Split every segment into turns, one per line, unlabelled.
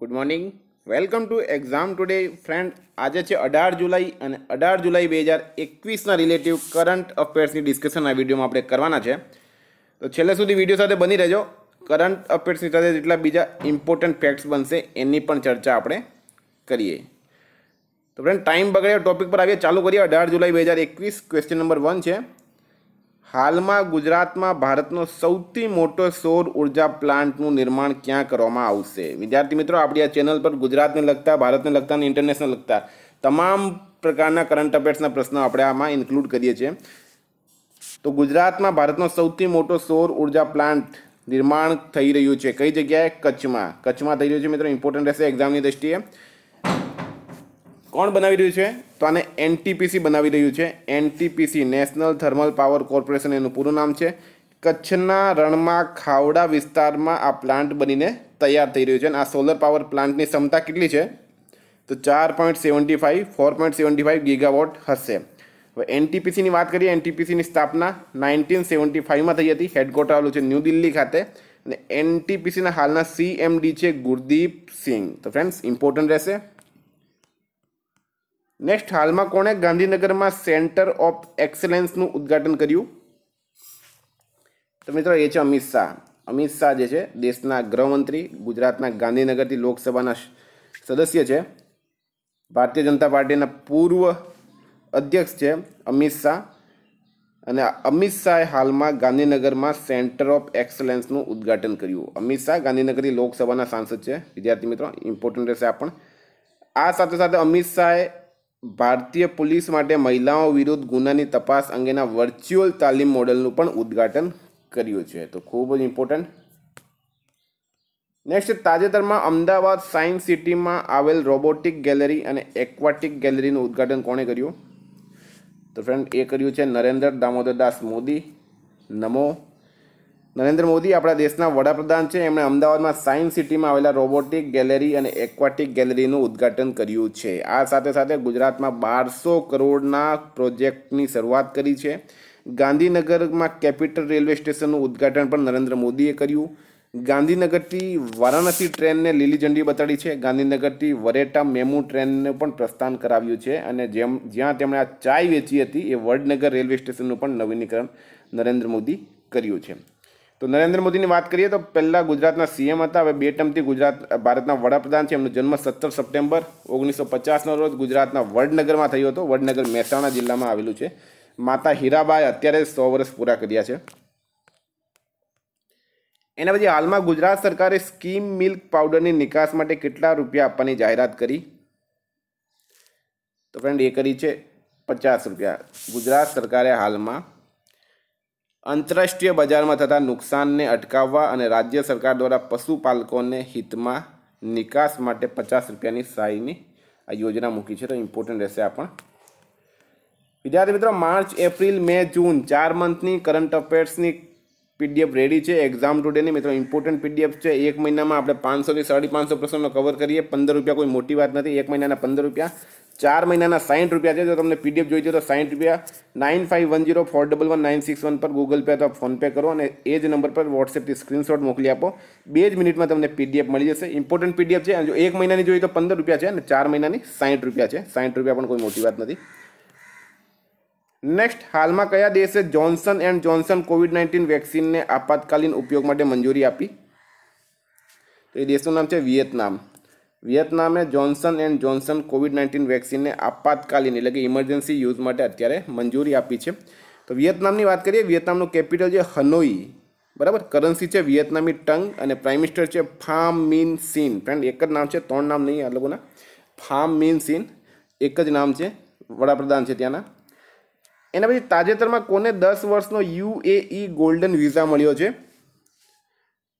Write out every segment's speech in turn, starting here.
good morning welcome to exam today friend આજે છે અઢાર જુલાઈ અને અઢાર જુલાઈ બે હજાર એકવીસના રિલેટિવ કરંટ અફેર્સની ડિસ્કશન આ વિડીયોમાં આપણે કરવાના છે તો છેલ્લે સુધી વિડીયો સાથે બની રહેજો કરંટ અફેર્સની સાથે જેટલા બીજા ઇમ્પોર્ટન્ટ ફેક્ટ્સ બનશે એની પણ ચર્ચા આપણે કરીએ તો ફ્રેન્ડ ટાઈમ બગડે ટોપિક પર આવીએ ચાલુ કરીએ અઢાર જુલાઈ બે હજાર એકવીસ ક્વેશ્ચન નંબર વન છે હાલમાં ગુજરાતમાં ભારતનો સૌથી મોટો સૌર ઉર્જા પ્લાન્ટનું નિર્માણ ક્યાં કરવામાં આવશે વિદ્યાર્થી મિત્રો આપણી આ ચેનલ પર ગુજરાતને લગતા ભારતને લગતા અને ઇન્ટરનેશનલ લગતા તમામ પ્રકારના કરંટ અફેર્સના પ્રશ્નો આપણે આમાં ઇન્ક્લુડ કરીએ છીએ તો ગુજરાતમાં ભારતનો સૌથી મોટો સૌર ઉર્જા પ્લાન્ટ નિર્માણ થઈ રહ્યું છે કઈ જગ્યાએ કચ્છમાં કચ્છમાં થઈ રહ્યું છે મિત્રો ઇમ્પોર્ટન્ટ રહેશે એક્ઝામની દ્રષ્ટિએ કોણ બનાવી રહ્યું છે તો આને એનટીપીસી બનાવી રહ્યું છે NTPC national thermal power corporation એનું પૂરું નામ છે કચ્છના રણમાં ખાવડા વિસ્તારમાં આ પ્લાન્ટ બનીને તૈયાર થઈ રહ્યું છે અને આ સોલર પાવર પ્લાન્ટની ક્ષમતા કેટલી છે તો ચાર point seventy five four point seventy five gigawatt હશે હવે એનટીપીસીની વાત કરીએ એનટીપીસીની સ્થાપના નાઇન્ટીન સેવન્ટી ફાઇવમાં થઈ હતી હેડક્વાર્ટર આવેલું છે ન્યૂ દિલ્હી ખાતે અને એનટીપીસીના હાલના સીએમડી છે ગુરદીપ સિંહ તો ફ્રેન્ડ્સ ઇમ્પોર્ટન્ટ રહેશે નેક્સ્ટ હાલમાં કોણે ગાંધીનગરમાં સેન્ટર ઓફ એક્સેલન્સનું ઉદ્ઘાટન કર્યું તો મિત્રો એ છે અમિત શાહ અમિત શાહ જે છે દેશના ગૃહમંત્રી ગુજરાતના ગાંધીનગરથી લોકસભાના સદસ્ય છે ભારતીય જનતા પાર્ટીના પૂર્વ અધ્યક્ષ છે અમિત શાહ અને અમિત શાહે હાલમાં ગાંધીનગરમાં સેન્ટર ઓફ એક્સલન્સનું ઉદ્ઘાટન કર્યું અમિત શાહ ગાંધીનગરથી લોકસભાના સાંસદ છે વિદ્યાર્થી મિત્રો ઇમ્પોર્ટન્ટ રહેશે આ પણ આ સાથે સાથે અમિત શાહે ભારતીય પોલીસ માટે મહિલાઓ વિરુદ્ધ ગુનાની તપાસ અંગેના વર્ચ્યુઅલ તાલીમ મોડલનું પણ ઉદ્ઘાટન કર્યું છે તો ખૂબ જ ઇમ્પોર્ટન્ટ નેક્સ્ટ તાજેતરમાં અમદાવાદ સાયન્સ સિટીમાં આવેલ રોબોટિક ગેલેરી અને એક્વાટિક ગેલેરીનું ઉદ્ઘાટન કોણે કર્યું તો ફ્રેન્ડ એ કર્યું છે નરેન્દ્ર દામોદર દાસ મોદી નમો નરેન્દ્ર મોદી આપણા દેશના વડાપ્રધાન છે એમણે અમદાવાદમાં સાયન્સ સિટીમાં આવેલા રોબોટિક ગેલેરી અને એક્વાટિક ગેલેરીનું ઉદ્ઘાટન કર્યું છે આ સાથે સાથે ગુજરાતમાં બારસો કરોડના પ્રોજેક્ટની શરૂઆત કરી છે ગાંધીનગરમાં કેપિટલ રેલવે સ્ટેશનનું ઉદ્ઘાટન પણ નરેન્દ્ર મોદીએ કર્યું ગાંધીનગરથી વારાણસી ટ્રેનને લીલી ઝંડી બતાડી છે ગાંધીનગરથી વરેટા મેમુ ટ્રેનને પણ પ્રસ્થાન કરાવ્યું છે અને જેમ જ્યાં તેમણે આ ચાય વેચી હતી એ વડનગર રેલવે સ્ટેશનનું પણ નવીનીકરણ નરેન્દ્ર મોદી કર્યું છે તો નરેન્દ્ર મોદીની વાત કરીએ તો પહેલાં ગુજરાતના સીએમ હતા હવે બે ટર્મથી ગુજરાત ભારતના વડાપ્રધાન છે એમનો જન્મ સત્તર સપ્ટેમ્બર ઓગણીસો પચાસનો રોજ ગુજરાતના વડનગરમાં થયો હતો વડનગર મહેસાણા જિલ્લામાં આવેલું છે માતા હીરાબાએ અત્યારે સો વર્ષ પૂરા કર્યા છે એના પછી હાલમાં ગુજરાત સરકારે સ્કીમ મિલ્ક પાવડરની નિકાસ માટે કેટલા રૂપિયા આપવાની જાહેરાત કરી તો ફ્રેન્ડ એ કરી છે પચાસ રૂપિયા ગુજરાત સરકારે હાલમાં આંતરરાષ્ટ્રીય બજારમાં થતા નુકસાનને અટકાવવા અને રાજ્ય સરકાર દ્વારા પશુપાલકોને હિતમાં નિકાસ માટે પચાસ રૂપિયાની સહાયની આ યોજના મૂકી છે તો ઇમ્પોર્ટન્ટ રહેશે આ પણ વિદ્યાર્થી મિત્રો માર્ચ એપ્રિલ મે જૂન ચાર મંથની કરંટ અફેર્સની પીડીએફ રેડી છે એક્ઝામ ટુડેની મિત્રો ઇમ્પોર્ટન્ટ પીડીએફ છે એક મહિનામાં આપણે પાંચસોથી સાડી પાંચસો પ્રશ્નો કવર કરીએ પંદર રૂપિયા કોઈ મોટી વાત નથી એક મહિનાના પંદર રૂપિયા ચાર મહિનાના સાઠ રૂપિયા છે જો તમને પીડીએફ જોઈએ તો સાઠ રૂપિયા nine five one zero four double one nine six one પર ગૂગલ પે અથવા ફોનપે કરો અને એ જ નંબર પર વોટ્સએપથી સ્ક્રીનશોટ મોકલી આપો બે જ મિનિટમાં તમને પીડીએફ મળી જશે ઇમ્પોર્ટન્ટ પીડીએફ છે અને જો એક મહિનાની જોઈએ તો પંદર રૂપિયા છે અને ચાર મહિનાની સાઠ રૂપિયા છે સાઠ રૂપિયા પણ કોઈ મોટી વાત નથી નેક્સ્ટ હાલમાં કયા દેશે Johnson and Johnson COVID nineteen વેક્સિનને આપાતકાલીન ઉપયોગ માટે મંજૂરી આપી તો એ દેશનું નામ છે વિયેતનામ વિયેતનામે Johnson and Johnson COVID nineteen વેક્સિનને આપાતકાલીન એટલે કે ઇમરજન્સી યુઝ માટે અત્યારે મંજૂરી આપી છે તો વિયેતનામની વાત કરીએ વિયેતનામનું કેપિટલ છે હનોઈ બરાબર કરન્સી છે વિયેતનામી ટંગ અને પ્રાઇમ મિનિસ્ટર છે ફામ મીન સીન ફ્રેન્ડ એક જ નામ છે ત્રણ નામ નહીં આ લોકોના ફામ મીન સીન એક જ નામ છે વડાપ્રધાન છે ત્યાંના એના પછી તાજેતરમાં કોને દસ વર્ષનો યુ યુએઈ ગોલ્ડન વિઝા મળ્યો છે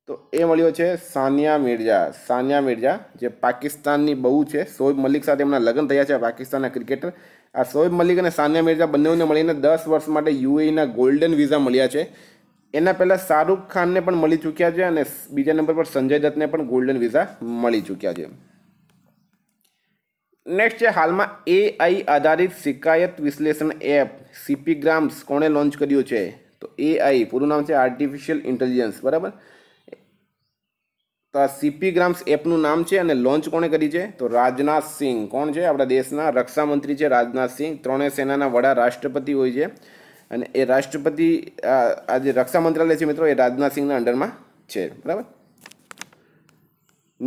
તો એ મળ્યો છે સાનિયા મિર્ઝા સાનિયા મિર્ઝા જે પાકિસ્તાનની બહુ છે શોએબ મલિક સાથે એમના લગ્ન થયા છે પાકિસ્તાનના ક્રિકેટર આ શોએબ મલિક અને સાનિયા મિર્ઝા બંનેઓને મળીને દસ વર્ષ માટે યુએઈના ગોલ્ડન વિઝા મળ્યા છે એના પહેલાં શાહરૂખ ખાનને પણ મળી ચૂક્યા છે અને બીજા નંબર પર સંજય દત્તને પણ ગોલ્ડન વિઝા મળી ચૂક્યા છે નેક્સ્ટ છે હાલમાં એઆઈ આધારિત શિકાયત વિશ્લેષણ એપ સીપી ગ્રામ્સ કોણે લોન્ચ કર્યું છે તો એઆઈ પૂરું નામ છે આર્ટિફિશિયલ ઇન્ટેલિજન્સ બરાબર તો આ સીપીગ્રામ્સ એપનું નામ છે અને લોન્ચ કોણે કરી છે તો રાજનાથ સિંહ કોણ છે આપણા દેશના રક્ષામંત્રી છે રાજનાથ સિંહ ત્રણેય સેનાના વડા રાષ્ટ્રપતિ હોય છે અને એ રાષ્ટ્રપતિ આ જે રક્ષા મંત્રાલય છે મિત્રો એ રાજનાથ સિંહના અંડરમાં છે બરાબર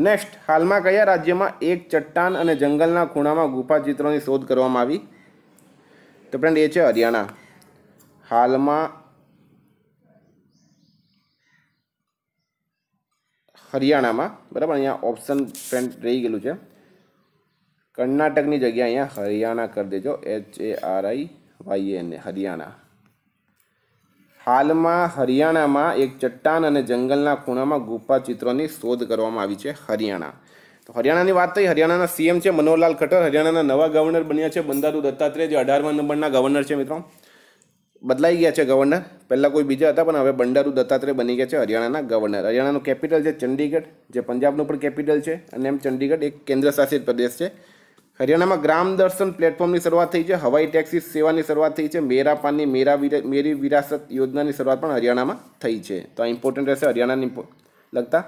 નેક્સ્ટ હાલમાં કયા રાજ્યમાં એક ચટ્ટાન અને જંગલના ખૂણામાં ગુફા ચિત્રોની શોધ કરવામાં આવી તો ફ્રેન્ડ એ છે હરિયાણા હાલમાં હરિયાણામાં બરાબર અહીંયા ઓપ્શન ફ્રેન્ડ રહી ગયેલું છે કર્ણાટકની જગ્યા અહીંયા હરિયાણા કરી દેજો H A R I Y એને હરિયાણા હાલમાં હરિયાણામાં એક ચટ્ટાન અને જંગલના ખૂણામાં ગુફા ચિત્રોની શોધ કરવામાં આવી છે હરિયાણા તો હરિયાણાની વાત થઈ હરિયાણાના સીએમ છે મનોહરલાલ ખટ્ટર હરિયાણાના નવા ગવર્નર બન્યા છે બંધારું દત્તાત્રેય જે અઢારમા નંબરના ગવર્નર છે મિત્રો બદલાઈ ગયા છે ગવર્નર પહેલાં કોઈ બીજા હતા પણ હવે બંડાरू દત્તાત્રેય બની ગયા છે હરિયાણાના ગવર્નર હરિયાણાનું કેપિટલ છે ચંડીગઢ જે પંજાબનું પણ કેપિટલ છે અને એમ ચંડીગઢ એક કેન્દ્રશાસિત પ્રદેશ છે હરિયાણામાં ગ્રામ દર્શન પ્લેટફોર્મની શરૂઆત થઈ છે હવાઈ ટેક્સી સેવાની શરૂઆત થઈ છે મેરા પાનની મેરા મેરી વિરાસત યોજનાની શરૂઆત પણ હરિયાણામાં થઈ છે તો આ ઇમ્પોર્ટન્ટ રહેશે હરિયાણાની લગતા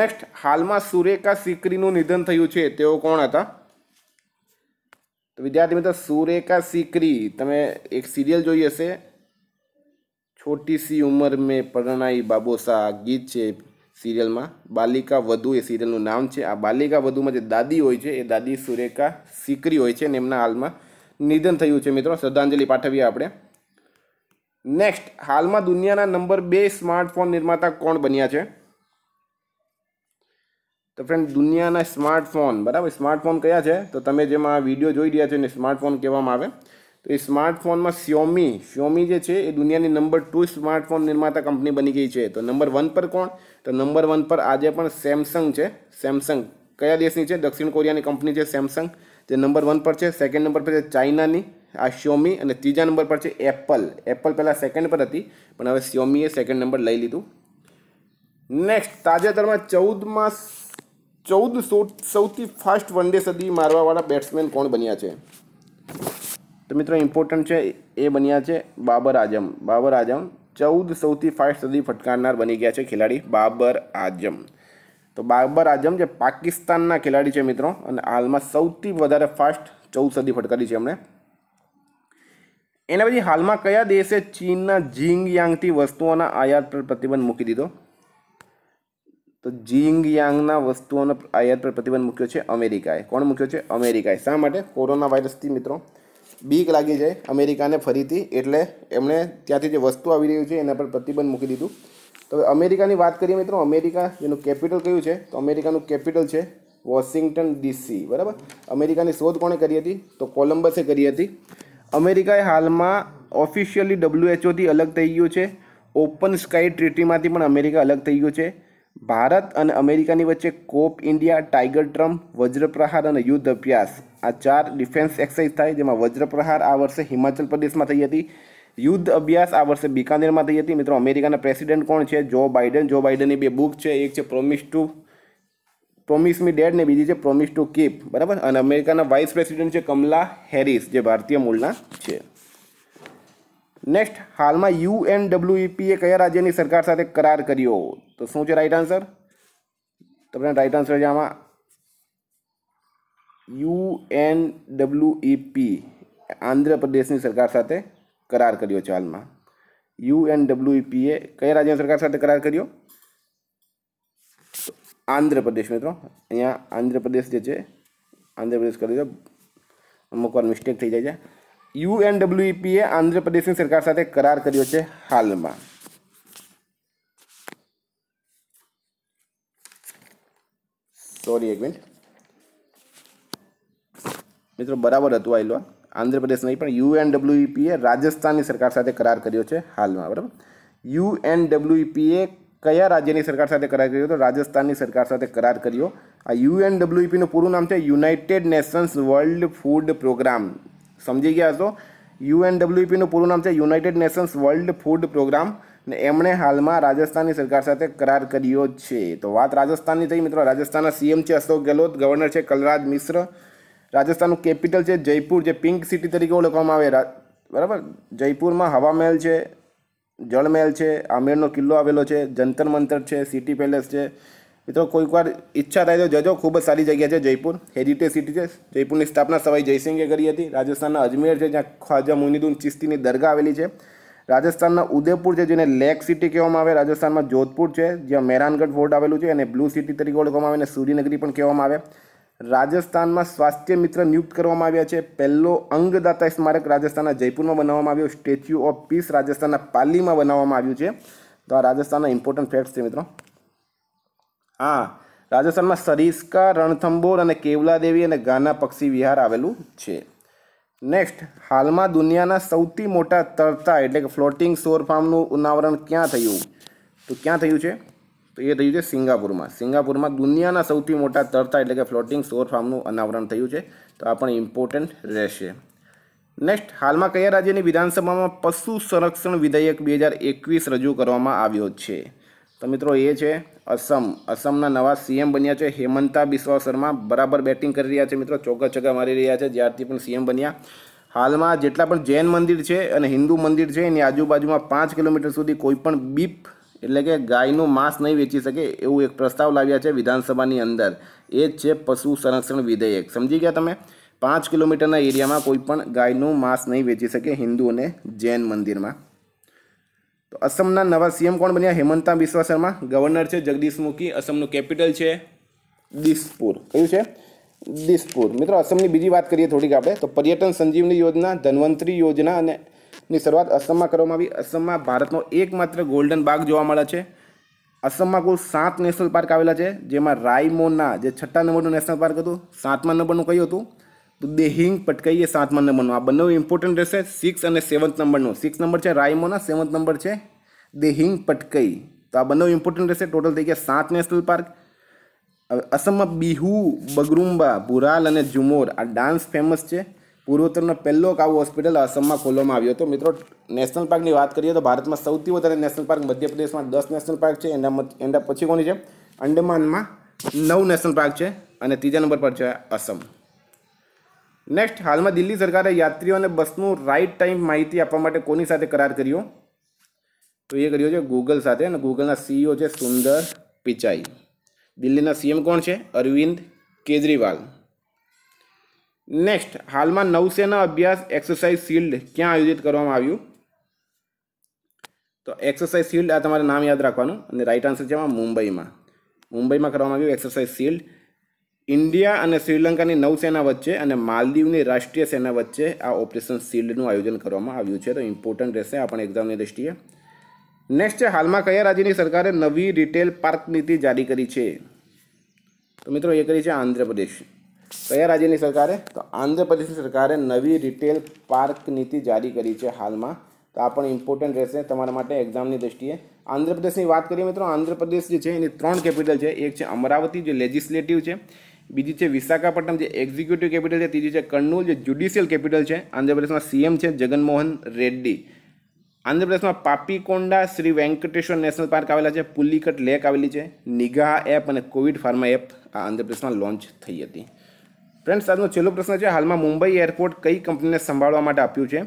નેક્સ્ટ હાલમાં સુરેખા સિકરીનું નિધન થયું છે તેઓ કોણ હતા તો વિદ્યાર્થી મિત્ર સુરેખા સિકરી તમે એક સિરિયલ જોઈ હશે છોટી સી ઉંમર મેં પરણાઈ બાબોસા ગીત છે સિરિયલમાં બાલિકા વધુ એ સિરિયલનું નામ છે આ બાલિકા વધુમાં જે દાદી હોય છે એ દાદી સુરેખા સિકરી હોય છે અને એમના હાલમાં નિધન થયું છે મિત્રો શ્રદ્ધાંજલિ પાઠવીએ આપણે નેક્સ્ટ હાલમાં દુનિયાના નંબર બે સ્માર્ટફોન નિર્માતા કોણ બન્યા છે તો ફ્રેન્ડ દુનિયાના સ્માર્ટફોન બરાબર સ્માર્ટફોન કયા છે તો તમે જેમાં વિડીયો જોઈ રહ્યા છો એને સ્માર્ટફોન કહેવામાં આવે તો એ સ્માર્ટફોનમાં શ્યોમી શ્યોમી જે છે એ દુનિયાની નંબર ટુ સ્માર્ટફોન નિર્માતા કંપની બની ગઈ છે તો નંબર વન પર કોણ તો નંબર વન પર આજે પણ સેમસંગ છે સેમસંગ કયા દેશની છે દક્ષિણ કોરિયાની કંપની છે સેમસંગ જે નંબર વન પર છે સેકન્ડ નંબર પર છે ચાઇનાની આ શ્યોમી અને ત્રીજા નંબર પર છે એપલ એપલ પહેલાં સેકન્ડ પર હતી પણ હવે શ્યોમીએ સેકન્ડ નંબર લઈ લીધું નેક્સ્ટ તાજેતરમાં ચૌદમાં ચૌદ સૌથી ફાસ્ટ વન ડે સદી મારવાવાળા બેટ્સમેન કોણ બન્યા છે તો મિત્રો ઇમ્પોર્ટન્ટ છે એ બન્યા છે બાબર આઝમ બાબર આઝમ ચૌદ સૌથી ફાસ્ટ સદી ફટકારનાર બની ગયા છે ખેલાડી બાબર આઝમ તો બાબર આઝમ જે પાકિસ્તાનના ખેલાડી છે મિત્રો અને હાલમાં સૌથી વધારે ફાસ્ટ ચૌદ સદી ફટકારી છે એમણે એના પછી હાલમાં કયા દેશે ચીનના જિંગ યાંગથી વસ્તુઓના આયાત પર પ્રતિબંધ મૂકી દીધો તો જીંગ યાંગના વસ્તુઓનો આયાત પર પ્રતિબંધ મૂક્યો છે અમેરિકાએ કોણ મૂક્યો છે અમેરિકાએ શા માટે કોરોના વાયરસથી મિત્રો બીક લાગી જાય અમેરિકાને ફરીથી એટલે એમણે ત્યાંથી જે વસ્તુ આવી રહ્યું છે એના પર પ્રતિબંધ મૂકી દીધું તો અમેરિકાની વાત કરીએ મિત્રો અમેરિકા જેનું કેપિટલ કયું છે તો અમેરિકાનું કેપિટલ છે વોશિંગ્ટન ડીસી બરાબર અમેરિકાની શોધ કોણે કરી હતી તો કોલંબસે કરી હતી અમેરિકાએ હાલમાં ઓફિશિયલી ડબલ્યુએચઓથી અલગ થઈ ગયું છે ઓપન સ્કાય ટ્રીટીમાંથી પણ અમેરિકા અલગ થઈ ગયું છે ભારત અને અમેરિકાની વચ્ચે Cope India Tiger Trump Vajraprahar અને યુદ્ધ અભ્યાસ આ ચાર ડિફેન્સ એક્સરસાઇઝ થાય જેમાં વજ્રપ્રહાર આ વર્ષે હિમાચલ પ્રદેશમાં થઈ હતી યુદ્ધ અભ્યાસ આ વર્ષે બિકાનેરમાં થઈ હતી મિત્રો અમેરિકાના પ્રેસિડેન્ટ કોણ છે જો બાઇડન જો બાઇડનની બે બુક છે એક છે promise to promise me dad ને બીજી છે પ્રોમિસ ટુ કીપ બરાબર અને અમેરિકાના વાઇસ પ્રેસિડેન્ટ છે કમલા હેરિસ જે ભારતીય મૂળના છે નેક્સ્ટ હાલમાં યુ એન યુએનડબ્લ્યુઈપીએ કયા રાજ્યની સરકાર સાથે કરાર કર્યો તો શું છે રાઈટ આન્સર તમને રાઈટ આન્સર છે આમાં યુ એન યુએનડબ્લ્યુઈપી આંધ્રપ્રદેશની સરકાર સાથે કરાર કર્યો છે હાલમાં યુએનડબ્લ્યુઈપીએ કયા રાજ્યની સરકાર સાથે કરાર કર્યો આંધ્રપ્રદેશ મિત્રો અહીંયા આંધ્રપ્રદેશ જે છે આંધ્રપ્રદેશ કરી દો અમુક વાર મિસ્ટેક થઈ જાય છે યુએનડબ્લ્યુઈપીએ આંધ્રપ્રદેશની સરકાર સાથે કરાર કર્યો છે હાલમાં સોરી એક મિનિટ મિત્રો બરાબર હતું આઈ લો આંધ્રપ્રદેશ નહીં પણ યુએનડબ્લ્યુઈપીએ રાજસ્થાનની સરકાર સાથે કરાર કર્યો છે હાલમાં બરાબર યુએનડબ્લ્યુઈપીએ કયા રાજ્યની સરકાર સાથે કરાર કર્યો તો રાજસ્થાનની સરકાર સાથે કરાર કર્યો આ યુએનડબ્લ્યુઈપીનું પૂરું નામ છે United Nations World Food Programme સમજી ગયા છો યુએનડબ્લ્યુપીનું પૂરું નામ છે United Nations World Food Programme ને એમણે હાલમાં રાજસ્થાનની સરકાર સાથે કરાર કર્યો છે તો વાત રાજસ્થાનની થઈ મિત્રો રાજસ્થાનના સીએમ છે અશોક ગેહલોત ગવર્નર છે કલરાજ મિશ્ર રાજસ્થાનનું કેપિટલ છે જયપુર જે પિંક સિટી તરીકે ઓળખવામાં આવે બરાબર જયપુરમાં હવામહેલ છે જળમહેલ છે આમેરનો કિલ્લો આવેલો છે જંતર મંતર છે સિટી પેલેસ છે મિત્રો કોઈકવાર ઈચ્છા થાય તો જજો ખૂબ જ સારી જગ્યા છે જયપુર હેરિટેજ સિટી છે જયપુરની સ્થાપના સવાઈ જયસિંઘે કરી હતી રાજસ્થાનના અજમેર છે જ્યાં ખ્વાજા મુનિદુન ચિસ્તીની દરગાહ આવેલી છે રાજસ્થાનના ઉદયપુર છે જેને લેક સિટી કહેવામાં આવે રાજસ્થાનમાં જોધપુર છે જ્યાં મહેરાનગઢ ફોર્ટ આવેલું છે અને બ્લુ સિટી તરીકે ઓળખવામાં આવે અને સૂર્યનગરી પણ કહેવામાં આવે રાજસ્થાનમાં સ્વાસ્થ્ય મિત્ર નિયુક્ત કરવામાં આવ્યા છે પહેલો અંગદાતા સ્મારક રાજસ્થાનના જયપુરમાં બનાવવામાં આવ્યો સ્ટેચ્યુ ઓફ પીસ રાજસ્થાનના પાલીમાં બનાવવામાં આવ્યું છે તો આ રાજસ્થાનના ઇમ્પોર્ટન્ટ ફેક્ટ્સ છે મિત્રો હા રાજસ્થાનમાં સરિસ્કા રણથંબોર અને કેવલાદેવી અને ગાના પક્ષી વિહાર આવેલું છે નેક્સ્ટ હાલમાં દુનિયાના સૌથી મોટા તરતા એટલે કે ફ્લોટિંગ સોર ફાર્મનું ઉનાવરણ ક્યાં થયું તો ક્યાં થયું છે તો એ થયું છે સિંગાપુરમાં સિંગાપુરમાં દુનિયાના સૌથી મોટા તરતા એટલે કે ફ્લોટિંગ સોર ફાર્મનું અનાવરણ થયું છે તો આ પણ ઇમ્પોર્ટન્ટ રહેશે નેક્સ્ટ હાલમાં કયા રાજ્યની વિધાનસભામાં પશુ સંરક્ષણ વિધેયક બે હજાર એકવીસ રજૂ કરવામાં આવ્યો છે તો મિત્રો એ છે અસમ અસમના નવા સીએમ બન્યા છે હેમંતા બિસ્વા શર્મા બરાબર બેટિંગ કરી રહ્યા છે મિત્રો ચોગ્ગા ચગા મારી રહ્યા છે જ્યારથી પણ સીએમ બન્યા હાલમાં જેટલા પણ જૈન મંદિર છે અને હિન્દુ મંદિર છે એની આજુબાજુમાં પાંચ કિલોમીટર સુધી કોઈપણ બીપ એટલે કે ગાયનું માંસ નહીં વેચી શકે એવું એક પ્રસ્તાવ લાવ્યા છે વિધાનસભાની અંદર એ જ છે પશુ સંરક્ષણ વિધેયક સમજી ગયા તમે પાંચ કિલોમીટરના એરિયામાં કોઈપણ ગાયનું માંસ નહીં વેચી શકે હિન્દુ અને જૈન મંદિરમાં તો અસમના નવા સીએમ કોણ બન્યા હેમંતા બિસ્વા શર્મા ગવર્નર છે જગદીશ મુખી અસમનું કેપિટલ છે દિસપુર કયું છે દિસપુર મિત્રો અસમની બીજી વાત કરીએ થોડીક આપણે તો પર્યટન સંજીવની યોજના ધન્વંતરી યોજના અને ની શરૂઆત અસમમાં કરવામાં આવી અસમમાં ભારતનો એકમાત્ર ગોલ્ડન બાગ જોવા મળે છે અસમમાં કુલ સાત નેશનલ પાર્ક આવેલા છે જેમાં રાયમોના જે છઠ્ઠા નંબરનું નેશનલ પાર્ક હતું સાતમા નંબરનું કયું હતું દેહિંગ પટકાઈ એ સાત નંબરનો આ બંને ઇમ્પોર્ટન્ટ રહેશે સિક્સ અને સેવન્થ નંબરનો સિક્સ નંબર છે રાયમોના સેવન્થ નંબર છે દે હિંગ પટકઈ તો આ બંને ઇમ્પોર્ટન્ટ રહેશે ટોટલ થઈ ગયા સાત નેશનલ પાર્ક હવે અસમમાં બિહુ બગરુંબા ભુરાલ અને ઝુમોર આ ડાન્સ ફેમસ છે પૂર્વોત્તરનો પહેલો કાવો હોસ્પિટલ અસમમાં ખોલવામાં આવ્યો હતો મિત્રો નેશનલ પાર્કની વાત કરીએ તો ભારતમાં સૌથી વધારે નેશનલ પાર્ક મધ્યપ્રદેશમાં દસ નેશનલ પાર્ક છે એના એના પછી કોની છે અંડમાનમાં નવ નેશનલ પાર્ક છે અને ત્રીજા નંબર પર છે અસમ નેક્સ્ટ હાલમાં દિલ્હી સરકારે યાત્રીઓને બસનું રાઇટ ટાઈમ માહિતી આપવા માટે કોની સાથે કરાર કર્યો તો એ કર્યો છે ગૂગલ સાથે અને ગૂગલના સીઈઓ છે સુંદર પિચાઈ દિલ્હીના સીએમ કોણ છે અરવિંદ કેજરીવાલ નેક્સ્ટ હાલમાં નૌસેના અભ્યાસ એક્સરસાઇઝ શિલ્ડ ક્યાં આયોજિત કરવામાં આવ્યું તો એક્સરસાઇઝ શિલ્ડ આ તમારે નામ યાદ રાખવાનું અને રાઇટ આન્સર છે એમાં મુંબઈમાં મુંબઈમાં કરવામાં આવ્યું એક્સરસાઇઝ શિલ્ડ ઇન્ડિયા અને શ્રીલંકાની નૌસેના વચ્ચે અને માલદીવની રાષ્ટ્રીય સેના વચ્ચે આ ઓપરેશન શિલ્ડનું આયોજન કરવામાં આવ્યું છે તો ઇમ્પોર્ટન્ટ રહેશે આ પણ એક્ઝામની દ્રષ્ટિએ નેક્સ્ટ છે હાલમાં કયા રાજ્યની સરકારે નવી રિટેલ પાર્ક નીતિ જારી કરી છે તો મિત્રો એ કરી છે આંધ્રપ્રદેશ કયા રાજ્યની સરકારે તો આંધ્રપ્રદેશની સરકારે નવી રિટેલ પાર્ક નીતિ જારી કરી છે હાલમાં તો આ પણ ઇમ્પોર્ટન્ટ રહેશે તમારા માટે એક્ઝામની દ્રષ્ટિએ આંધ્રપ્રદેશની વાત કરીએ મિત્રો આંધ્રપ્રદેશ જે છે એની ત્રણ કેપિટલ છે એક છે અમરાવતી જે લેજિસ્લેટિવ છે બીજી છે વિશાખાપટ્ટનમ જે એક્ઝિક્યુટિવ કેપિટલ છે ત્રીજી છે કન્નૂર જે જ્યુડિશિયલ કેપિટલ છે આંધ્રપ્રદેશમાં સીએમ છે જગનમોહન રેડ્ડી આંધ્રપ્રદેશમાં પાપીકોંડા શ્રી વેંકટેશ્વર નેશનલ પાર્ક આવેલા છે પુલ્લિકટ લેક આવેલી છે નિગાહ એપ અને કોવિડ ફાર્મા એપ આ આંધ્રપ્રદેશમાં લોન્ચ થઈ હતી ફ્રેન્ડ્સ આજનો છેલ્લો પ્રશ્ન છે હાલમાં મુંબઈ એરપોર્ટ કઈ કંપનીને સંભાળવા માટે આપ્યું છે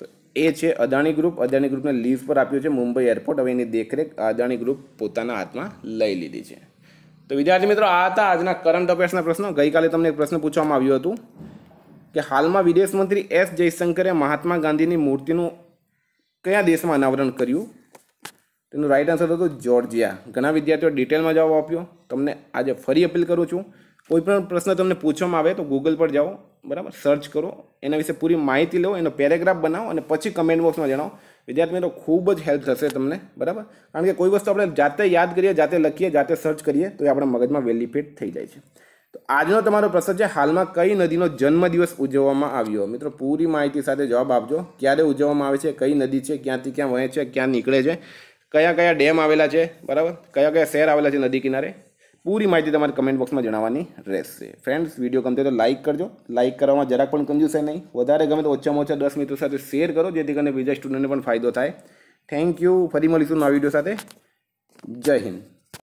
તો એ છે અદાણી ગ્રુપ અદાણી ગ્રુપને લીઝ પર આપ્યું છે મુંબઈ એરપોર્ટ હવે એની દેખરેખ અદાણી ગ્રુપ પોતાના હાથમાં લઈ લીધી છે તો વિદ્યાર્થી મિત્રો આ હતા આજના કરંટ અફેર્સના પ્રશ્નો ગઈકાલે તમને એક પ્રશ્ન પૂછવામાં આવ્યો હતું કે હાલમાં વિદેશ મંત્રી એસ જયશંકરે મહાત્મા ગાંધીની મૂર્તિનું કયા દેશમાં અનાવરણ કર્યું તેનું રાઇટ આન્સર હતો જોર્જિયા ઘણા વિદ્યાર્થીઓ ડિટેલમાં જવાબ આપ્યો તમને આજે ફરી અપીલ કરું છું કોઈ પણ પ્રશ્ન તમને પૂછવામાં આવે તો ગૂગલ પર જાઓ બરાબર સર્ચ કરો એના વિશે પૂરી માહિતી લો એનો પેરેગ્રાફ બનાવો અને પછી કમેન્ટ બોક્સમાં જણાવો વિદ્યાર્થી મિત્રો ખૂબ જ હેલ્પ થશે તમને બરાબર કારણ કે કોઈ વસ્તુ આપણે જાતે યાદ કરીએ જાતે લખીએ જાતે સર્ચ કરીએ તો એ આપણા મગજમાં વહેલી થઈ જાય છે તો આજનો તમારો પ્રશ્ન છે હાલમાં કઈ નદીનો જન્મદિવસ ઉજવવામાં આવ્યો મિત્રો પૂરી માહિતી સાથે જવાબ આપજો ક્યારે ઉજવવામાં આવે છે કઈ નદી છે ક્યાંથી ક્યાં વહે છે ક્યાં નીકળે છે કયા કયા ડેમ આવેલા છે બરાબર કયા કયા શહેર આવેલા છે નદી કિનારે પૂરી માહિતી તમારે કમેન્ટ બોક્સમાં જણાવવાની રહેશે ફ્રેન્ડ્સ વિડીયો ગમતો તો લાઇક કરજો લાઇક કરવામાં જરાક પણ કંજુસાય નહીં વધારે ગમે તો ઓછામાં ઓછા દસ મિત્રો સાથે શેર કરો જેથી કરીને બીજા સ્ટુડન્ટને પણ ફાયદો થાય થેન્ક યુ ફરી મળીશું નવા વિડીયો સાથે જય હિન્દ